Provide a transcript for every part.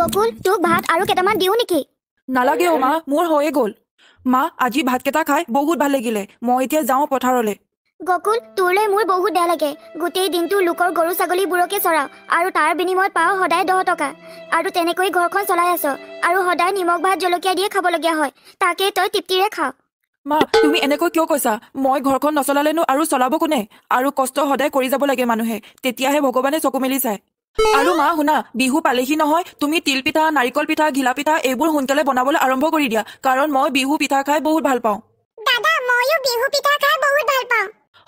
বকুল তোক ভাত আৰু কেইটামান দিওঁ নেকি নালাগে অ মা মোৰ হৈয়ে গল মা আজি ভাতকেইটা খাই বহুত ভাল লাগিলে মই এতিয়া যাওঁ পথাৰলৈ গকুল তোৰলৈ মোৰ বহুত বেয়া লাগে গোটেই দিনটো লোকৰ গৰু ছাগলীবোৰকে চৰাওঁ আৰু তাৰ বিনিময়ত পাওঁ সদায় দহ টকা আৰু তেনেকৈ ঘৰখন চলাই আছ আৰু সদায় নিমখ ভাত জলকীয়া দিয়ে খাবলগীয়া হয় তাকে তই তৃপ্তিৰে খাওঁ মা তুমি এনেকৈ কিয় কৈছা মই ঘৰখন নচলালেনো আৰু চলাব কোনে আৰু কষ্ট সদায় কৰি যাব লাগে মানুহে তেতিয়াহে ভগৱানে চকু মেলি চায় আৰু মা শুনা বিহু পালেহি নহয় তুমি তিল পিঠা নাৰিকল পিঠা ঘিলা পিঠা এইবোৰ সোনকালে বনাবলৈ আৰম্ভ কৰি দিয়া কাৰণ মই বিহু পিঠা খাই বহুত ভাল পাওঁ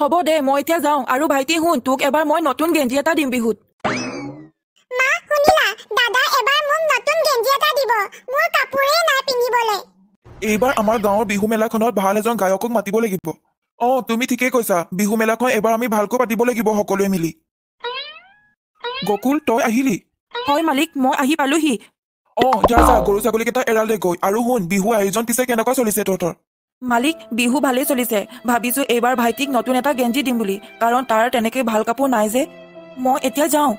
হব দে মই এতিয়া যাওঁ আৰু ভাইটি শুন তোক এবাৰ মই নতুন গেঞ্জি এটা দিম বিহুত এইবাৰ আমাৰ গাঁৱৰ বিহু মেলাখনত ভাল এজন গায়কক মাতিব লাগিব অ তুমি ঠিকেই কৈছা বিহু মেলাখন এবাৰ আমি ভালকৈ পাতিব লাগিব সকলোৱে মিলি গকুল তই আহিলি হয় মালিক মই আহি পালোহি অঁ যা যা গৰু ছাগলীকেইটা এৰালৈ গৈ আৰু শুন বিহু আয়োজন পিছে কেনেকুৱা চলিছে তহঁতৰ মালিক বিহু ভালেই চলিছে ভাবিছো এইবাৰ ভাইটিক নতুন এটা গেঞ্জি দিম বুলি কাৰণ তাৰ তেনেকে ভাল কাপোৰ নাই যে মই এতিয়া যাওঁ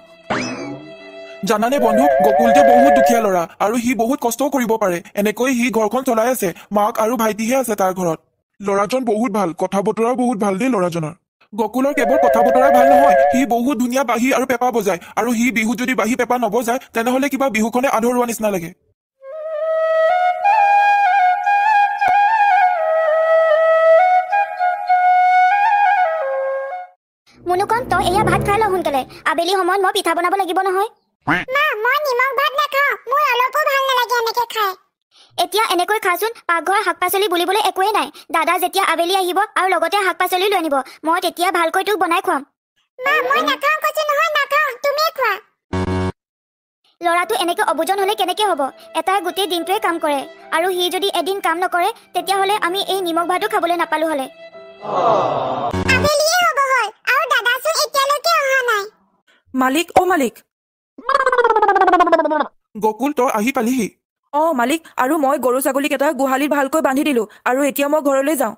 জানানে বন্ধু গকুল যে বহুত দুখীয়া ল'ৰা আৰু সি বহুত কষ্টও কৰিব পাৰে এনেকৈ সি ঘৰখন চলাই আছে মাক আৰু ভাইটিহে আছে তাৰ ঘৰত ল'ৰাজন বহুত ভাল কথা বতৰাও বহুত ভাল দেই ল'ৰাজনৰ গকুলৰ কেৱল কথা বতৰা ভাল নহয় সি বহুত ধুনীয়া বাঁহী আৰু পেপা বজায় আৰু সি বিহু যদি বাঁহী পেপা নবজায় তেনেহলে কিবা বিহুখনে আধৰুৱা নিচিনা লাগে আবেলি সময়ত মই পিঠা বনাব লাগিব নহয় এতিয়া এনেকৈ খাচোন পাকঘৰ শাক পাচলি বুলিবলৈ একোৱেই নাই দাদা যেতিয়া আবেলি আহিব আৰু লগতে শাক পাচলি লৈ আনিব মই তেতিয়া ভালকৈ তোক বনাই খুৱাম ল'ৰাটো এনেকৈ অবুজন হ'লে কেনেকৈ হ'ব এটাই গোটেই দিনটোৱে কাম কৰে আৰু সি যদি এদিন কাম নকৰে তেতিয়াহ'লে আমি এই নিমখ ভাতো খাবলৈ নাপালোঁ হ'লে মালিক অ' মালিক গকুল তই আহি পালিহি অ মালিক আৰু মই গৰু ছাগলীকেইটা গোহালিত ভালকৈ বান্ধি দিলোঁ আৰু এতিয়া মই ঘৰলৈ যাওঁ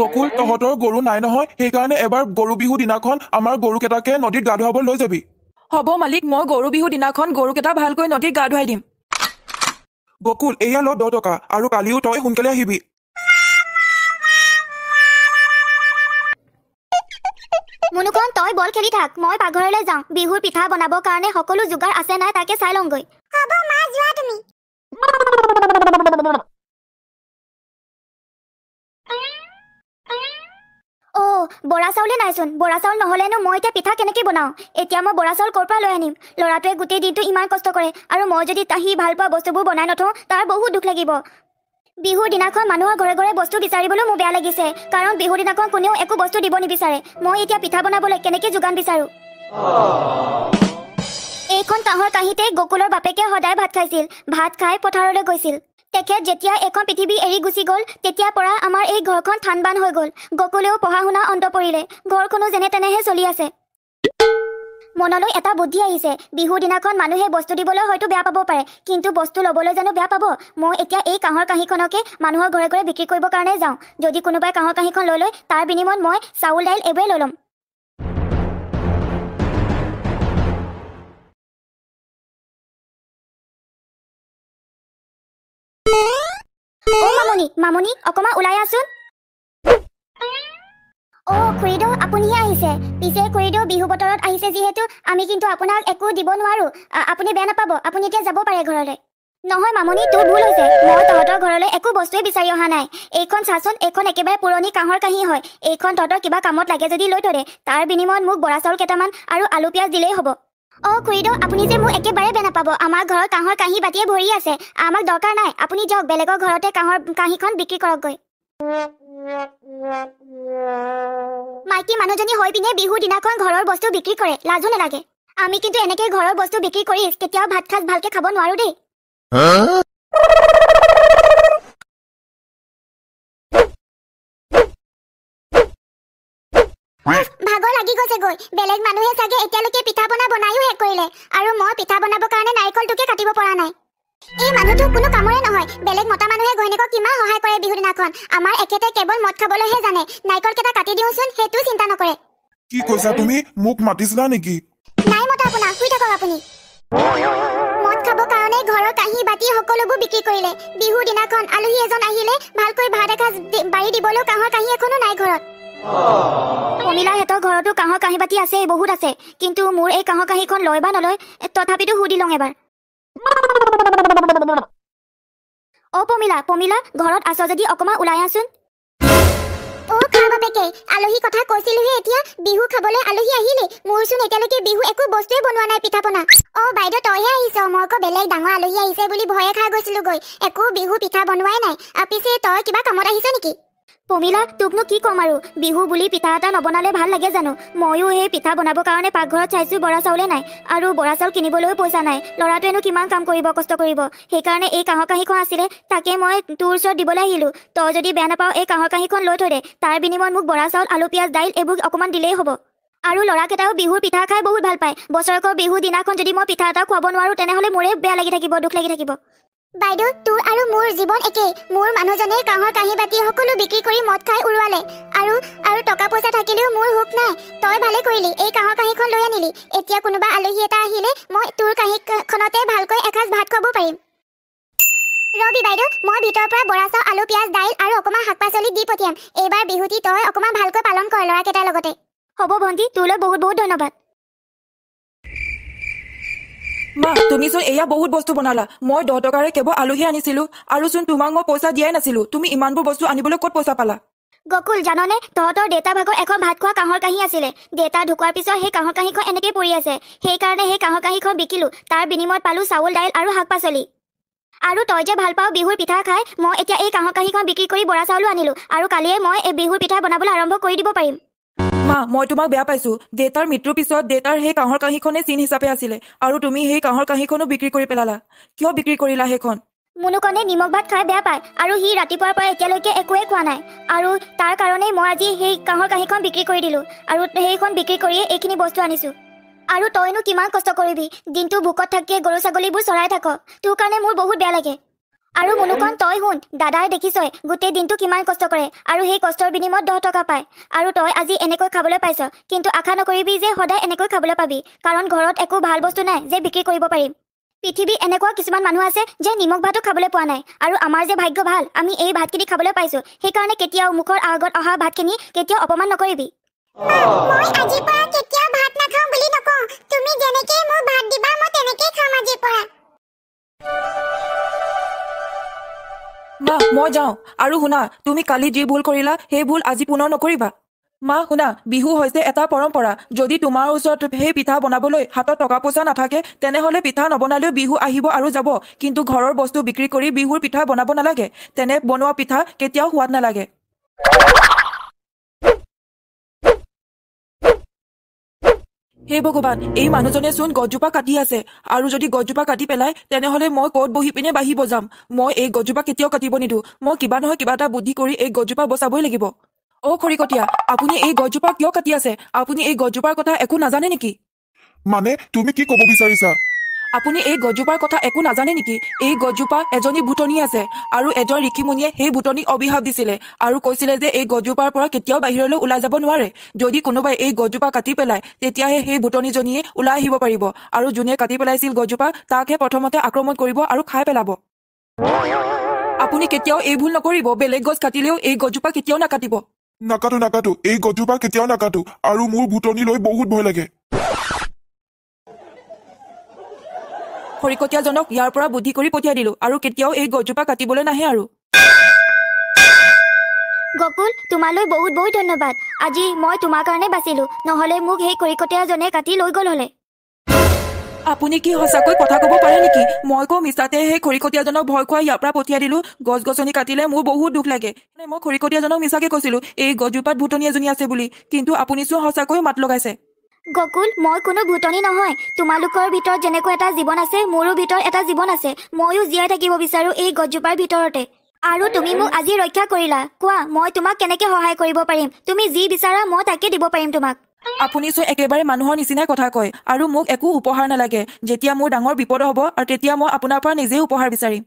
গকুল তহঁতৰ গৰু নাই নহয় সেইকাৰণে এবাৰ গৰু বিহু দিনাখন আমাৰ গৰুকেইটাকে নদীত গা ধুৱাবলৈ লৈ যাবি হ'ব মালিক মই গৰু বিহু দিনাখন গৰুকেইটা ভালকৈ নদীত গা ধুৱাই দিম গকুল এয়া ল দহ টকা আৰু কালিও তই সোনকালে আহিবি মুনুকন তই বল খেলি থাক মই পাঘৰলৈ যাওঁ বিহুৰ পিঠা বনাবৰ কাৰণে সকলো যোগাৰ আছে নাই তাকে চাই লওঁগৈ বৰা চাউলে নাইচোন বৰা চাউল নহ'লেনো মই এতিয়া পিঠা কেনেকৈ বনাওঁ এতিয়া মই বৰা চাউল ক'ৰ পৰা লৈ আনিম ল'ৰাটোৱে গোটেই দিনটো ইমান কষ্ট কৰে আৰু মই যদি সি ভাল পোৱা বস্তুবোৰ বনাই নথওঁ তাৰ বহুত দুখ লাগিব বিহুৰ দিনাখন মানুহৰ ঘৰে ঘৰে বস্তু বিচাৰিবলৈ মোৰ বেয়া লাগিছে কাৰণ বিহুৰ দিনাখন কোনেও একো বস্তু দিব নিবিচাৰে মই এতিয়া পিঠা বনাবলৈ কেনেকৈ যোগান বিচাৰো এইখন কাঁহৰ কাঁহীতে গকুলৰ বাপেকে সদায় ভাত খাইছিল ভাত খাই পথাৰলৈ গৈছিল তেখেত যেতিয়া এখন পৃথিৱী এৰি গুচি গ'ল তেতিয়াৰ পৰা আমাৰ এই ঘৰখন থানবান হৈ গ'ল গকুলেও পঢ়া শুনা অন্ত পৰিলে ঘৰখনো যেনে তেনেহে চলি আছে মনলৈ এটা বুদ্ধি আহিছে বিহুৰ দিনাখন মানুহে বস্তু দিবলৈ হয়তো বেয়া পাব পাৰে কিন্তু বস্তু ল'বলৈ জানো বেয়া পাব মই এতিয়া এই কাঁহৰ কাঁহীখনকে মানুহৰ ঘৰে ঘৰে বিক্ৰী কৰিবৰ কাৰণে যাওঁ যদি কোনোবাই কাঁহৰ কাঁহীখন লৈ লয় তাৰ বিনিময়ত মই চাউল দাইল এইবোৰে লৈ ল'ম মামনি মামনি অকমান ওলাই আছোন অ' খুৰীদেউ আপুনিহে আহিছে পিছে খুৰীদেউ বিহু বতৰত আহিছে যিহেতু আমি কিন্তু আপোনাক একো দিব নোৱাৰো আপুনি বেয়া নাপাব আপুনি এতিয়া যাব পাৰে ঘৰলৈ নহয় মামনি তোৰ ভুল হৈছে মই তহঁতৰ ঘৰলৈ একো বস্তুৱে বিচাৰি অহা নাই এইখন চাচোন এইখন একেবাৰে পুৰণি কাঁহৰ কাঁহী হয় এইখন তহঁতৰ কিবা কামত লাগে যদি লৈ ধৰে তাৰ বিনিময়ত মোক বৰা চাউল কেইটামান আৰু আলু পিয়াঁজ দিলেই হ'ব অ কুইডো আপুনি যে মোক একেবাৰে বেয়া পাব আমাৰ ঘৰত কাঁহৰ কাঁহী বাতিয়ে ভৰি আছে আমাক দৰকাৰ নাই আপুনি যাওক বেলেগৰ ঘৰতে কাঁহৰ কাঁহীখন বিক্ৰী কৰকগৈ মাইকী মানুহজনী হৈ পিনে বিহু দিনাখন ঘৰৰ বস্তু বিক্ৰী কৰে লাজো নালাগে আমি কিন্তু এনেকে ঘৰৰ বস্তু বিক্ৰী কৰি কেতিয়াও ভাত সাঁজ ভালকে খাব নোৱাৰো দেই ভাগৰ লাগি গৈছে গৈ বেলেগ মানুহে চাগে এতিয়ালৈকে পিঠা পনা বনায়ো শেষ কৰিলে আৰু মই পিঠা বনাবৰ কাৰণে নাৰিকলটোকে কাটিব পৰা নাই এই মানুহটো কোনো কামৰে নহয় বেলেগ মতা মানুহে ঘৈণীয়েকক কিমান সহায় কৰে বিহু দিনাখন আমাৰ একেতে কেৱল মদ খাবলৈহে জানে নাৰিকল কেইটা কাটি দিওঁচোন সেইটো চিন্তা নকৰে কি কৈছা তুমি মোক মাতিছিলা নেকি নাই মতা আপোনাক শুই থাকক আপুনি মদ খাবৰ কাৰণে ঘৰৰ কাঁহী বাতি সকলোবোৰ বিক্ৰী কৰিলে বিহু দিনাখন আলহী এজন আহিলে ভালকৈ ভাত এসাঁজ বাৰী দিবলৈও কাঁহৰ কাঁহী এখনো নাই ঘৰত পমিলা সিহঁতৰ ঘৰতো কাঁহৰ কাঁহী পাতি আছে বহুত আছে কিন্তু মোৰ এই কাঁহৰ কাঁহীখন লয় বা নলয় তথাপিতো সুধি লওঁ এবাৰ অ পমিলা পমিলা ঘৰত আছ যদি অকমান ওলাই আছোন অ খাৰ বাপেকে আলহী কথা কৈছিলোহে এতিয়া বিহু খাবলৈ আলহী আহিলে মোৰচোন এতিয়ালৈকে বিহু একো বস্তুৱে বনোৱা নাই পিঠা পনা অ বাইদেউ তইহে আহিছ মই আকৌ বেলেগ ডাঙৰ আলহী আহিছে বুলি ভয়ে খাই গৈছিলো গৈ একো বিহু পিঠা বনোৱাই নাই পিছে তই কিবা কামত আহিছ নেকি পমিলা তোকনো কি কম আৰু বিহু বুলি পিঠা এটা নবনালে ভাল লাগে জানো ময়ো সেই পিঠা বনাবৰ কাৰণে পাকঘৰত চাইছো বৰা চাউলে নাই আৰু বৰা চাউল কিনিবলৈও পইচা নাই ল'ৰাটোৱেনো কিমান কাম কৰিব কষ্ট কৰিব সেইকাৰণে এই কাঁহৰ কাঁহীখন আছিলে তাকে মই তোৰ ওচৰত দিবলৈ আহিলোঁ তই যদি বেয়া নাপাওঁ এই কাঁহৰ কাঁহীখন লৈ থৈ দে তাৰ বিনিময়ত মোক বৰা চাউল আলু পিঁয়াজ দাইল এইবোৰ অকণমান দিলেই হ'ব আৰু ল'ৰাকেইটাও বিহুৰ পিঠা খাই বহুত ভাল পায় বছৰেকৰ বিহু দিনাখন যদি মই পিঠা এটা খুৱাব নোৱাৰোঁ তেনেহ'লে মোৰে বেয়া লাগি থাকিব দুখ লাগি থাকিব বাইদেউ তোৰ আৰু মোৰ জীৱন একেই মোৰ মানুহজনে কাঁহৰ কাঁহী বাতি সকলো বিক্ৰী কৰি মদ খাই উৰুৱালে আৰু আৰু টকা পইচা থাকিলেও মোৰ সুখ নাই তই ভালে কৰিলি এই কাঁহৰ কাঁহীখন লৈ আনিলি এতিয়া কোনোবা আলহী এটা আহিলে মই তোৰ কাঁহীখনতে ভালকৈ এসাঁজ ভাত খুৱাব পাৰিম ৰবি বাইদেউ মই ভিতৰৰ পৰা বৰা চাউল আলু পিঁয়াজ দাইল আৰু অকণমান শাক পাচলি দি পঠিয়াম এইবাৰ বিহুটি তই অকণমান ভালকৈ পালন কৰ ল'ৰাকেইটাৰ লগতে হ'ব ভণ্টি তোলৈ বহুত বহুত ধন্যবাদ মা তুমিচোন এয়া বহুত বস্তু বনালা মই দহ টকাৰে কেৱল আলহী আনিছিলো আৰুচোন তোমাক মই পইচা দিয়াই নাছিলো তুমি ইমানবোৰ বস্তু আনিবলৈ কত পইচা পালা গকুল জাননে তহঁতৰ দেউতাৰ ভাগৰ এখন ভাত খোৱা কাঁহৰ কাঁহী আছিলে দেউতা ঢুকোৱাৰ পিছত সেই কাঁহৰ কাঁহীখন এনেকেই পৰি আছে সেইকাৰণে সেই কাঁহৰ কাঁহীখন বিকিলো তাৰ বিনিময়ত পালো চাউল দাইল আৰু শাক পাচলি আৰু তই যে ভাল পাওঁ বিহুৰ পিঠা খাই মই এতিয়া এই কাঁহৰ কাঁহীখন বিক্ৰী কৰি বৰা চাউলো আনিলো আৰু কালিয়ে মই এই বিহুৰ পিঠা বনাবলৈ আৰম্ভ কৰি দিব পাৰিম মা মই তোমাক বেয়া পাইছো দেউতাৰ মৃত্যুৰ পিছত দেউতাৰ সেই কাঁহৰ কাঁহীখনে চিন হিচাপে আছিলে আৰু তুমি সেই কাঁহৰ কাঁহীখনো বিক্ৰী কৰি পেলালা কিয় বিক্ৰী কৰিলা সেইখন মুনুকনে নিমখ ভাত খাই বেয়া পায় আৰু সি ৰাতিপুৱাৰ পৰা এতিয়ালৈকে একোৱে খোৱা নাই আৰু তাৰ কাৰণে মই আজি সেই কাঁহৰ কাঁহীখন বিক্ৰী কৰি দিলো আৰু সেইখন বিক্ৰী কৰিয়ে এইখিনি বস্তু আনিছো আৰু তইনো কিমান কষ্ট কৰিবি দিনটো ভোকত থাকিয়ে গৰু ছাগলীবোৰ চৰাই থাক তোৰ কাৰণে মোৰ বহুত বেয়া লাগে আৰু মনোকণ তই শুন দাদাই দেখিছই গোটেই দিনটো কিমান কষ্ট কৰে আৰু সেই কষ্টৰ বিনিময়ত দহ টকা পায় আৰু তই আজি এনেকৈ খাবলৈ পাইছ কিন্তু আশা নকৰিবি যে সদায় এনেকৈ খাবলৈ পাবি কাৰণ ঘৰত একো ভাল বস্তু নাই যে বিক্ৰী কৰিব পাৰিম পৃথিৱী এনেকুৱা কিছুমান মানুহ আছে যে নিমখ ভাতো খাবলৈ পোৱা নাই আৰু আমাৰ যে ভাগ্য ভাল আমি এই ভাতখিনি খাবলৈ পাইছো সেইকাৰণে কেতিয়াও মুখৰ আগত অহা ভাতখিনি কেতিয়াও অপমান নকৰিবি মা মই যাওঁ আৰু শুনা তুমি কালি যি ভুল কৰিলা সেই ভুল আজি পুনৰ নকৰিবা মা শুনা বিহু হৈছে এটা পৰম্পৰা যদি তোমাৰ ওচৰত সেই পিঠা বনাবলৈ হাতত টকা পইচা নাথাকে তেনেহ'লে পিঠা নবনালেও বিহু আহিব আৰু যাব কিন্তু ঘৰৰ বস্তু বিক্ৰী কৰি বিহুৰ পিঠা বনাব নালাগে তেনে বনোৱা পিঠা কেতিয়াও সোৱাদ নালাগে হে ভগৱান এই মানুহজনে চোন গছজোপা কাটি আছে আৰু যদি গছজোপা কাটি পেলাই তেনেহলে মই কত বহি পিনে বাঢ়ি বজাম মই এই গছজোপা কেতিয়াও কাটিব নিদো মই কিবা নহয় কিবা এটা বুদ্ধি কৰি এই গছজোপা বচাবই লাগিব অ খৰিকটীয়া আপুনি এই গছজোপা কিয় কাটি আছে আপুনি এই গছজোপাৰ কথা একো নাজানে নেকি মানে তুমি কি কব বিচাৰিছা আপুনি এই গছজোপাৰ কথা একো নাজানে নেকি এই গছজোপা এজনী বুটনী আছে আৰু এজন ঋষিমুনিয়ে সেই বুটনিক অভিশাপ দিছিলে আৰু কৈছিলে যে এই গছজোপাৰ পৰা কেতিয়াও বাহিৰলৈ ওলাই যাব নোৱাৰে যদি কোনোবাই এই গছজোপা কাটি পেলায় তেতিয়াহে সেই বুটনীজনীয়ে ওলাই আহিব পাৰিব আৰু যোনে কাটি পেলাইছিল গছজোপা তাকহে প্ৰথমতে আক্ৰমণ কৰিব আৰু খাই পেলাব আপুনি কেতিয়াও এই ভুল নকৰিব বেলেগ গছ কাটিলেও এই গছজোপা কেতিয়াও নাকাটিব নাকাটো নাকাটো এই গছজোপা কেতিয়াও নাকাটো আৰু মোৰ বুটনি লৈ বহুত ভয় লাগে খৰিকটীয়াজনক ইয়াৰ পৰা বুদ্ধি কৰি পঠিয়াই দিলো আৰু কেতিয়াও এই গছজোপা কাটিবলৈ নাহে আৰু গকুল তোমালৈ বহুত বহুত ধন্যবাদ আজি মই তোমাৰ কাৰণে বাচিলো নহলে মোক সেই খৰিকটীয়াজনে কাটি লৈ গল হলে আপুনি কি সঁচাকৈ কথা ক'ব পাৰে নেকি মই কওঁ মিছাতে সেই খৰিকটীয়াজনক ভয় খুৱাই ইয়াৰ পৰা পঠিয়াই দিলোঁ গছ গছনি কাটিলে মোৰ বহুত দুখ লাগে মই খৰিকটীয়াজনক মিছাকৈ কৈছিলোঁ এই গছজোপাত ভূটনী এজনী আছে বুলি কিন্তু আপুনিচোন সঁচাকৈ মাত লগাইছে গকুল মই কোনো ভূতনি নহয় তোমালোকৰ ভিতৰত যেনেকৈ এটা জীৱন আছে মোৰো ভিতৰত এটা জীৱন আছে ময়ো জীয়াই থাকিব বিচাৰো এই গছজোপাৰ ভিতৰতে আৰু তুমি মোক আজি ৰক্ষা কৰিলা কোৱা মই তোমাক কেনেকে সহায় কৰিব পাৰিম তুমি যি বিচাৰা মই তাকে দিব পাৰিম তোমাক আপুনি চ একেবাৰে মানুহৰ নিচিনাই কথা কয় আৰু মোক একো উপহাৰ নালাগে যেতিয়া মোৰ ডাঙৰ বিপদ হ'ব আৰু তেতিয়া মই আপোনাৰ পৰা নিজেই উপহাৰ বিচাৰিম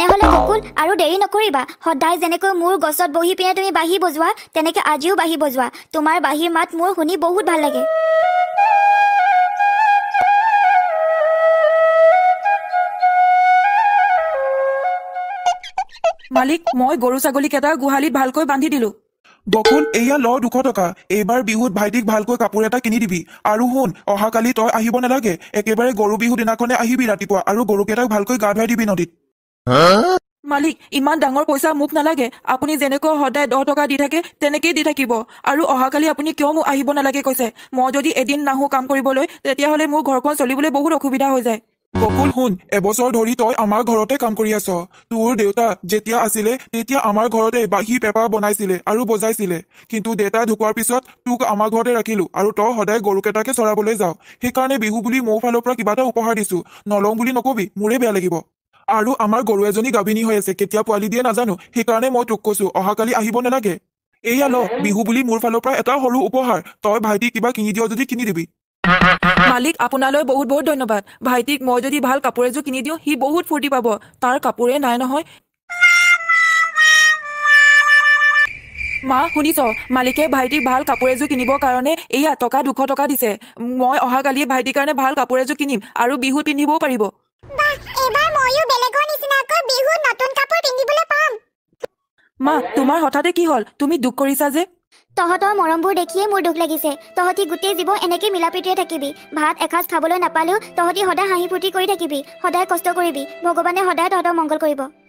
তেনেহ'লে বকুল আৰু দেৰি নকৰিবা সদায় যেনেকৈ মোৰ গছত বহি পিনে তুমি বাঁহী বজোৱা তেনেকে আজিও বাঁহী বজোৱা তোমাৰ বাঁহীৰ মাত মোৰ শুনি বহুত ভাল লাগে মালিক মই গৰু ছাগলীকেইটাৰ গোহালিত ভালকৈ বান্ধি দিলো বকুল এয়া ল দুশ টকা এইবাৰ বিহুত ভাইটিক ভালকৈ কাপোৰ এটা কিনি দিবি আৰু শুন অহাকালি তই আহিব নালাগে একেবাৰে গৰু বিহু দিনাখনে আহিবি ৰাতিপুৱা আৰু গৰুকেইটাক ভালকৈ গা ধুৱাই দিবি নদীত মালিক ইমান ডাঙৰ পইচা মোক নালাগে আপুনি যেনেকৈ সদায় দহ টকা দি থাকে তেনেকেই দি থাকিব আৰু অহাকালি আপুনি কিয় মোক আহিব নালাগে কৈছে মই যদি এদিন নাহো কাম কৰিবলৈ তেতিয়াহলে মোৰ ঘৰখন চলিবলৈ বহুত অসুবিধা হৈ যায় বকুল শুন এবছৰ ধৰি তই আমাৰ ঘৰতে কাম কৰি আছ তোৰ দেউতা যেতিয়া আছিলে তেতিয়া আমাৰ ঘৰতে বাঁহী পেপা বনাইছিলে আৰু বজাইছিলে কিন্তু দেউতা ঢুকোৱাৰ পিছত তোক আমাৰ ঘৰতে ৰাখিলো আৰু তই সদায় গৰুকেইটাকে চৰাবলৈ যাওঁ সেইকাৰণে বিহু বুলি মোৰ ফালৰ পৰা কিবা এটা উপহাৰ দিছো নলওঁ বুলি নকবি মোৰে বেয়া লাগিব আৰু আমাৰ গৰু এজনী গাভিনী হৈ আছে কেতিয়া পোৱালি দিয়ে নাজানো সেইকাৰণে মই তোক কৈছো অহাকালি আহিব নালাগে এইয়া ল বিহু বুলি মোৰ ফালৰ পৰা এটা সৰু উপহাৰ তই ভাইটি কিবা কিনি দিয় যদি কিনি দিবি মালিক আপোনালৈ বহুত বহুত ধন্যবাদ ভাইটিক মই যদি ভাল কাপোৰ এযোৰ কিনি দিওঁ সি বহুত ফূৰ্তি পাব তাৰ কাপোৰে নাই নহয় মা শুনিছ মালিকে ভাইটিক ভাল কাপোৰ এযোৰ কিনিবৰ কাৰণে এইয়া টকা দুশ টকা দিছে মই অহাকালিয়ে ভাইটিৰ কাৰণে ভাল কাপোৰ এযোৰ কিনিম আৰু বিহু পিন্ধিবও পাৰিব ময়ো বেলেগৰ নিচিনাকৈ বিহুত নতুন কাপোৰ পিন্ধিবলৈ পাম মা তোমাৰ হঠাতে কি হ'ল তুমি দুখ কৰিছা যে তহঁতৰ মৰমবোৰ দেখিয়ে মোৰ দুখ লাগিছে তহঁতি গোটেই জীৱ এনেকে মিলা প্ৰীতিৰে থাকিবি ভাত এসাঁজ খাবলৈ নাপালেও তহঁতি সদায় হাঁহি ফূৰ্তি কৰি থাকিবি সদায় কষ্ট কৰিবি ভগৱানে সদায় তহঁতক মংগল কৰিব